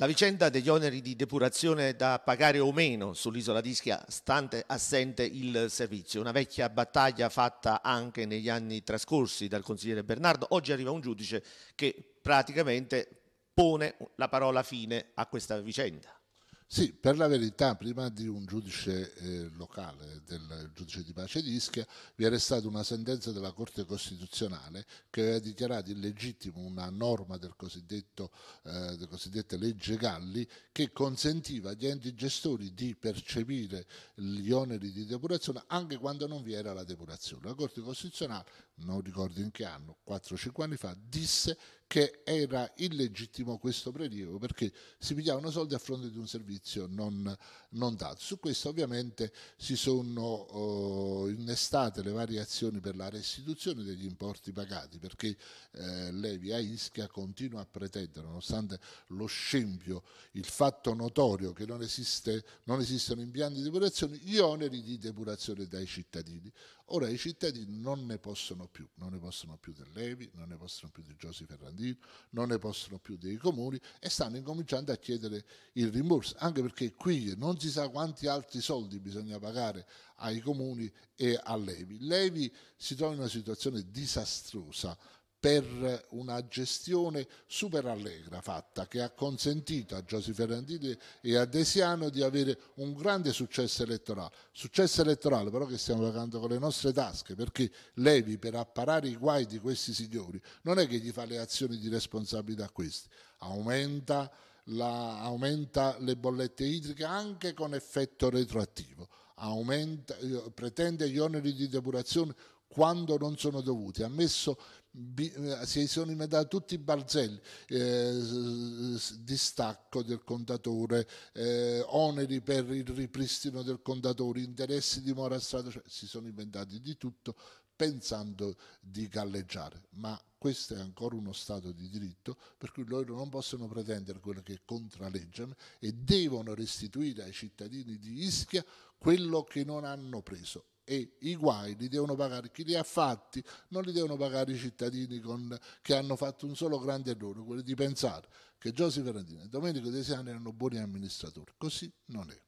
La vicenda degli oneri di depurazione da pagare o meno sull'isola d'Ischia, stante assente il servizio, una vecchia battaglia fatta anche negli anni trascorsi dal consigliere Bernardo, oggi arriva un giudice che praticamente pone la parola fine a questa vicenda. Sì, per la verità, prima di un giudice eh, locale, del giudice di pace di Ischia, vi era stata una sentenza della Corte Costituzionale che aveva dichiarato illegittimo una norma del cosiddetto, eh, della cosiddetta legge Galli che consentiva agli enti gestori di percepire gli oneri di depurazione anche quando non vi era la depurazione. La Corte Costituzionale, non ricordo in che anno, 4-5 anni fa, disse che era illegittimo questo prelievo perché si pigliavano soldi a fronte di un servizio servizio non, non dato. Su questo ovviamente si sono eh, innestate le varie azioni per la restituzione degli importi pagati perché eh, Levi a Ischia continua a pretendere, nonostante lo scempio, il fatto notorio che non, esiste, non esistono impianti di depurazione, gli oneri di depurazione dai cittadini. Ora i cittadini non ne possono più, non ne possono più del Levi, non ne possono più di Giosi Ferrandino, non ne possono più dei comuni e stanno incominciando a chiedere il rimborso anche perché qui non si sa quanti altri soldi bisogna pagare ai comuni e a Levi. Levi si trova in una situazione disastrosa per una gestione super allegra fatta che ha consentito a Giuseppe Ferrandini e a Desiano di avere un grande successo elettorale. Successo elettorale però che stiamo pagando con le nostre tasche perché Levi per apparare i guai di questi signori non è che gli fa le azioni di responsabilità a questi, aumenta la, aumenta le bollette idriche anche con effetto retroattivo, aumenta, eh, pretende gli oneri di depurazione quando non sono dovuti, ha messo, eh, si sono inventati tutti i barzelli, eh, distacco del contatore, eh, oneri per il ripristino del contatore, interessi di mora strada, cioè, si sono inventati di tutto pensando di galleggiare, ma questo è ancora uno Stato di diritto per cui loro non possono pretendere quello che contraleggiano e devono restituire ai cittadini di Ischia quello che non hanno preso e i guai li devono pagare chi li ha fatti, non li devono pagare i cittadini con, che hanno fatto un solo grande errore, quello di pensare che Giuseppe Ferrandino e Domenico De Siani erano buoni amministratori. Così non è.